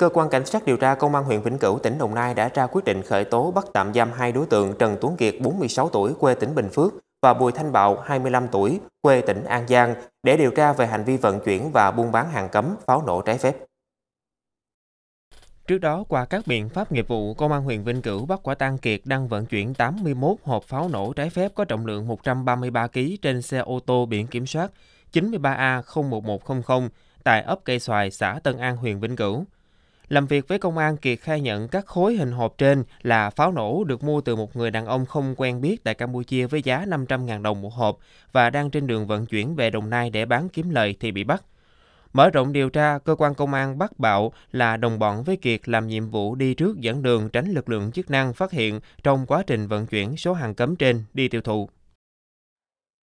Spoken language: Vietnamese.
Cơ quan Cảnh sát điều tra Công an huyện Vĩnh Cửu, tỉnh Đồng Nai đã ra quyết định khởi tố bắt tạm giam hai đối tượng Trần Tuấn Kiệt, 46 tuổi, quê tỉnh Bình Phước và Bùi Thanh Bạo, 25 tuổi, quê tỉnh An Giang để điều tra về hành vi vận chuyển và buôn bán hàng cấm pháo nổ trái phép. Trước đó, qua các biện pháp nghiệp vụ, Công an huyện Vĩnh Cửu bắt quả tang Kiệt đang vận chuyển 81 hộp pháo nổ trái phép có trọng lượng 133 kg trên xe ô tô biển kiểm soát 93A01100 tại ấp Cây Xoài, xã Tân An, huyện Vĩnh Cửu. Làm việc với công an, Kiệt khai nhận các khối hình hộp trên là pháo nổ được mua từ một người đàn ông không quen biết tại Campuchia với giá 500.000 đồng một hộp và đang trên đường vận chuyển về Đồng Nai để bán kiếm lời thì bị bắt. Mở rộng điều tra, cơ quan công an bắt Bạo là đồng bọn với Kiệt làm nhiệm vụ đi trước dẫn đường tránh lực lượng chức năng phát hiện trong quá trình vận chuyển số hàng cấm trên đi tiêu thụ.